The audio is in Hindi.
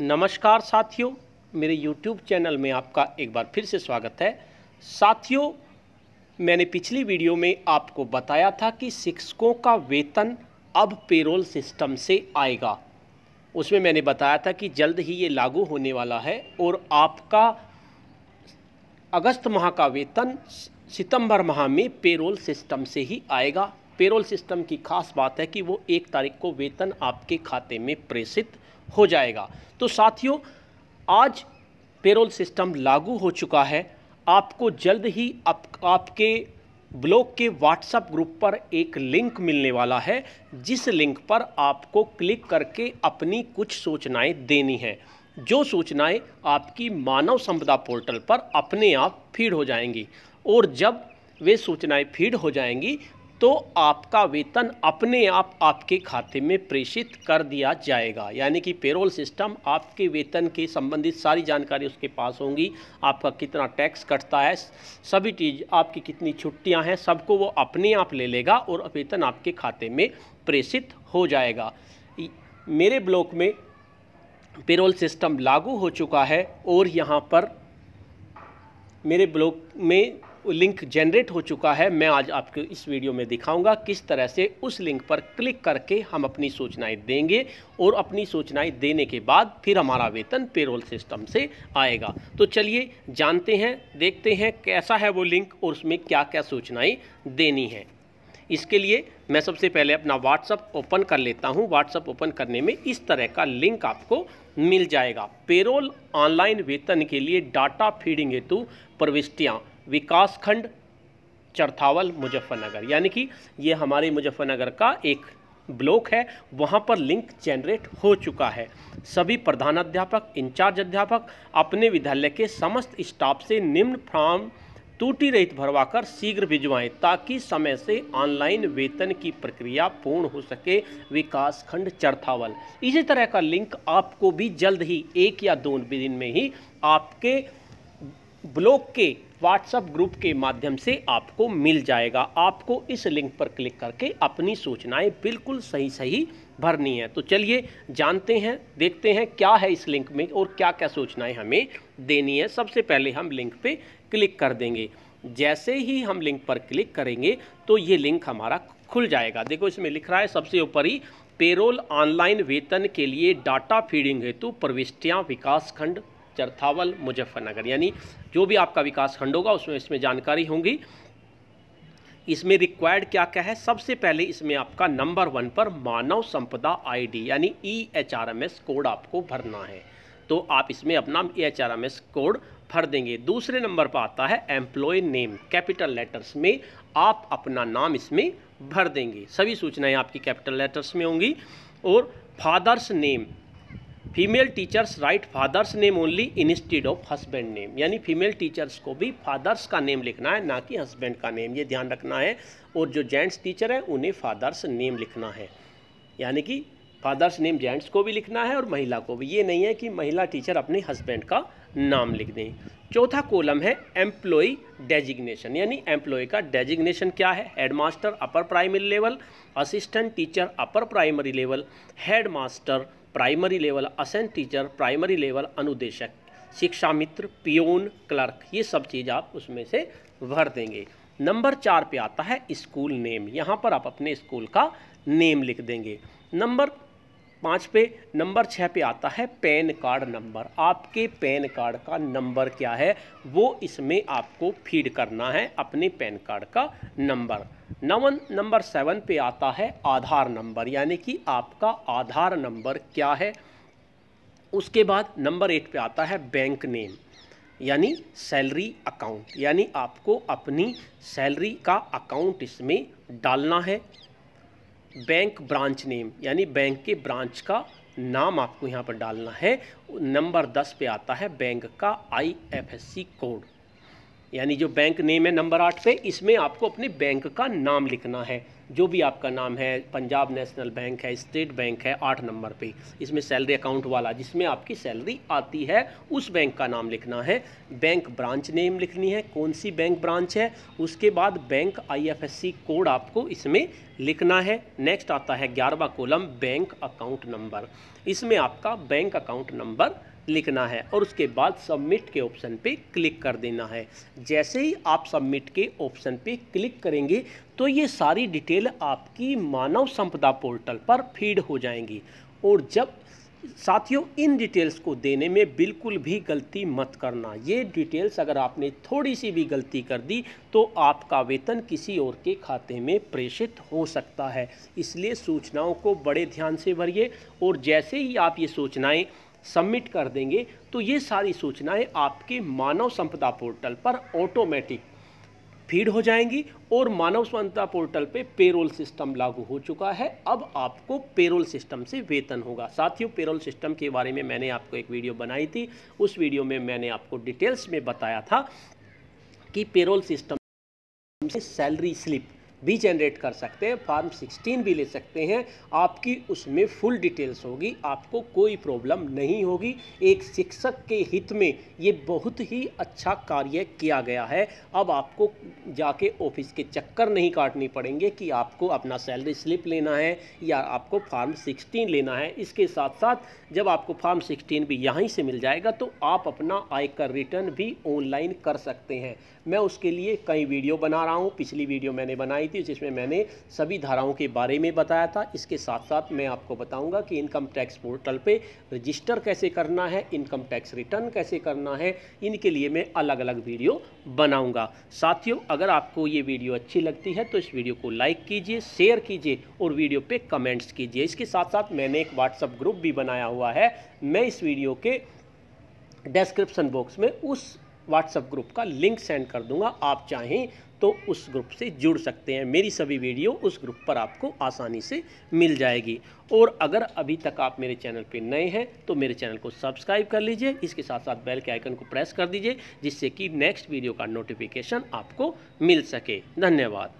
नमस्कार साथियों मेरे YouTube चैनल में आपका एक बार फिर से स्वागत है साथियों मैंने पिछली वीडियो में आपको बताया था कि शिक्षकों का वेतन अब पेरोल सिस्टम से आएगा उसमें मैंने बताया था कि जल्द ही ये लागू होने वाला है और आपका अगस्त माह का वेतन सितंबर माह में पेरोल सिस्टम से ही आएगा पेरोल सिस्टम की खास बात है कि वो एक तारीख को वेतन आपके खाते में प्रेषित हो जाएगा तो साथियों आज पेरोल सिस्टम लागू हो चुका है आपको जल्द ही आप, आपके ब्लॉक के व्हाट्सएप ग्रुप पर एक लिंक मिलने वाला है जिस लिंक पर आपको क्लिक करके अपनी कुछ सूचनाएं देनी है जो सूचनाएं आपकी मानव संपदा पोर्टल पर अपने आप फीड हो जाएंगी और जब वे सूचनाएं फीड हो जाएंगी तो आपका वेतन अपने आप आपके खाते में प्रेषित कर दिया जाएगा यानी कि पेरोल सिस्टम आपके वेतन के संबंधित सारी जानकारी उसके पास होंगी आपका कितना टैक्स कटता है सभी चीज़ आपकी कितनी छुट्टियां हैं सबको वो अपने आप ले लेगा और वेतन आपके खाते में प्रेषित हो जाएगा मेरे ब्लॉक में पेरोल सिस्टम लागू हो चुका है और यहाँ पर मेरे ब्लॉक में लिंक जनरेट हो चुका है मैं आज आपको इस वीडियो में दिखाऊंगा किस तरह से उस लिंक पर क्लिक करके हम अपनी सूचनाएं देंगे और अपनी सूचनाएं देने के बाद फिर हमारा वेतन पेरोल सिस्टम से आएगा तो चलिए जानते हैं देखते हैं कैसा है वो लिंक और उसमें क्या क्या सूचनाएँ देनी है इसके लिए मैं सबसे पहले अपना व्हाट्सअप ओपन कर लेता हूँ व्हाट्सअप ओपन करने में इस तरह का लिंक आपको मिल जाएगा पेरोल ऑनलाइन वेतन के लिए डाटा फीडिंग हेतु प्रविष्टियाँ विकासखंड चरथावल मुजफ्फरनगर यानी कि ये हमारे मुजफ्फरनगर का एक ब्लॉक है वहाँ पर लिंक जनरेट हो चुका है सभी प्रधानाध्यापक इंचार्ज अध्यापक अपने विद्यालय के समस्त स्टाफ से निम्न फॉर्म टूटी रहित भरवाकर शीघ्र भिजवाएं ताकि समय से ऑनलाइन वेतन की प्रक्रिया पूर्ण हो सके विकासखंड चरथावल इसी तरह का लिंक आपको भी जल्द ही एक या दो दिन में ही आपके ब्लॉक के व्हाट्सएप ग्रुप के माध्यम से आपको मिल जाएगा आपको इस लिंक पर क्लिक करके अपनी सूचनाएं बिल्कुल सही सही भरनी है तो चलिए जानते हैं देखते हैं क्या है इस लिंक में और क्या क्या सूचनाएं हमें देनी है सबसे पहले हम लिंक पे क्लिक कर देंगे जैसे ही हम लिंक पर क्लिक करेंगे तो ये लिंक हमारा खुल जाएगा देखो इसमें लिख रहा है सबसे ऊपर ही पेरोल ऑनलाइन वेतन के लिए डाटा फीडिंग हेतु प्रविष्टियाँ विकासखंड चरथावल मुजफ्फरनगर यानी जो भी आपका विकास खंड होगा उसमें इसमें जानकारी होंगी इसमें रिक्वायर्ड क्या क्या है सबसे पहले इसमें आपका नंबर वन पर मानव संपदा आईडी यानी E H R M S code आपको भरना है तो आप इसमें अपना E H R M S code भर देंगे दूसरे नंबर पर आता है एम्प्लॉय नेम कैपिटल लेटर्स में आप अपना नाम इसमें भर देंगे सभी सूचनाएं आपकी कैपिटल लेटर्स में होंगी और father's name female teachers write father's name only instead of husband name यानी फीमेल टीचर्स को भी फादर्स का नेम लिखना है ना कि हस्बैंड का नेम ये ध्यान रखना है और जो जेंट्स टीचर हैं उन्हें फादर्स नेम लिखना है यानी कि फादर्स नेम जेंट्स को भी लिखना है और महिला को भी ये नहीं है कि महिला टीचर अपने हस्बैंड का नाम लिख दें चौथा कॉलम है एम्प्लॉई डेजिग्नेशन यानी एम्प्लॉय का डेजिग्नेशन क्या है headmaster upper primary level assistant teacher upper primary level headmaster master primary level assistant teacher primary level अनुदेशक शिक्षा मित्र पियोन क्लर्क ये सब चीज़ आप उसमें से भर देंगे नंबर चार पे आता है स्कूल नेम यहाँ पर आप अपने स्कूल का नेम लिख देंगे नंबर पाँच पे नंबर छः पे आता है पैन कार्ड नंबर आपके पैन कार्ड का नंबर क्या है वो इसमें आपको फीड करना है अपने पैन कार्ड का नंबर नवन नंबर सेवन पे आता है आधार नंबर यानी कि आपका आधार नंबर क्या है उसके बाद नंबर एट पे आता है बैंक नेम यानी सैलरी अकाउंट यानी आपको अपनी सैलरी का अकाउंट इसमें डालना है बैंक ब्रांच नेम यानी बैंक के ब्रांच का नाम आपको यहाँ पर डालना है नंबर दस पे आता है बैंक का आईएफएससी कोड यानी जो बैंक नेम है नंबर आठ पे इसमें आपको अपने बैंक का नाम लिखना है जो भी आपका नाम है पंजाब नेशनल बैंक है स्टेट बैंक है आठ नंबर पे इसमें सैलरी अकाउंट वाला जिसमें आपकी सैलरी आती है उस बैंक का नाम लिखना है बैंक ब्रांच नेम लिखनी है कौन सी बैंक ब्रांच है उसके बाद बैंक आईएफएससी कोड आपको इसमें लिखना है नेक्स्ट आता है ग्यारहवा कॉलम बैंक अकाउंट नंबर इसमें आपका बैंक अकाउंट नंबर लिखना है और उसके बाद सबमिट के ऑप्शन पे क्लिक कर देना है जैसे ही आप सबमिट के ऑप्शन पे क्लिक करेंगे तो ये सारी डिटेल आपकी मानव संपदा पोर्टल पर फीड हो जाएंगी और जब साथियों इन डिटेल्स को देने में बिल्कुल भी गलती मत करना ये डिटेल्स अगर आपने थोड़ी सी भी गलती कर दी तो आपका वेतन किसी और के खाते में प्रेषित हो सकता है इसलिए सूचनाओं को बड़े ध्यान से भरिए और जैसे ही आप ये सूचनाएं सबमिट कर देंगे तो ये सारी सूचनाएं आपके मानव संपदा पोर्टल पर ऑटोमेटिक फीड हो जाएंगी और मानव समानता पोर्टल पे पेरोल सिस्टम लागू हो चुका है अब आपको पेरोल सिस्टम से वेतन होगा साथियों पेरोल सिस्टम के बारे में मैंने आपको एक वीडियो बनाई थी उस वीडियो में मैंने आपको डिटेल्स में बताया था कि पेरोल सिस्टम से सैलरी स्लिप भी जनरेट कर सकते हैं फार्म 16 भी ले सकते हैं आपकी उसमें फुल डिटेल्स होगी आपको कोई प्रॉब्लम नहीं होगी एक शिक्षक के हित में ये बहुत ही अच्छा कार्य किया गया है अब आपको जाके ऑफिस के चक्कर नहीं काटनी पड़ेंगे कि आपको अपना सैलरी स्लिप लेना है या आपको फार्म सिक्सटीन लेना है इसके साथ साथ जब आपको फार्म सिक्सटीन भी यहीं से मिल जाएगा तो आप अपना आयकर रिटर्न भी ऑनलाइन कर सकते हैं मैं उसके लिए कई वीडियो बना रहा हूँ पिछली वीडियो मैंने बनाई थी जिसमें मैंने सभी धाराओं के बारे में बताया था इसके साथ साथ मैं आपको बताऊंगा कि इनकम टैक्स पोर्टल पे रजिस्टर कैसे करना है इनकम टैक्स रिटर्न कैसे करना है इनके लिए मैं अलग अलग वीडियो बनाऊंगा साथियों अगर आपको ये वीडियो अच्छी लगती है तो इस वीडियो को लाइक कीजिए शेयर कीजिए और वीडियो पर कमेंट्स कीजिए इसके साथ साथ मैंने एक व्हाट्सअप ग्रुप भी बनाया हुआ है मैं इस वीडियो के डिस्क्रिप्शन बॉक्स में उस व्हाट्सएप ग्रुप का लिंक सेंड कर दूंगा आप चाहें तो उस ग्रुप से जुड़ सकते हैं मेरी सभी वीडियो उस ग्रुप पर आपको आसानी से मिल जाएगी और अगर अभी तक आप मेरे चैनल पर नए हैं तो मेरे चैनल को सब्सक्राइब कर लीजिए इसके साथ साथ बेल के आइकन को प्रेस कर दीजिए जिससे कि नेक्स्ट वीडियो का नोटिफिकेशन आपको मिल सके धन्यवाद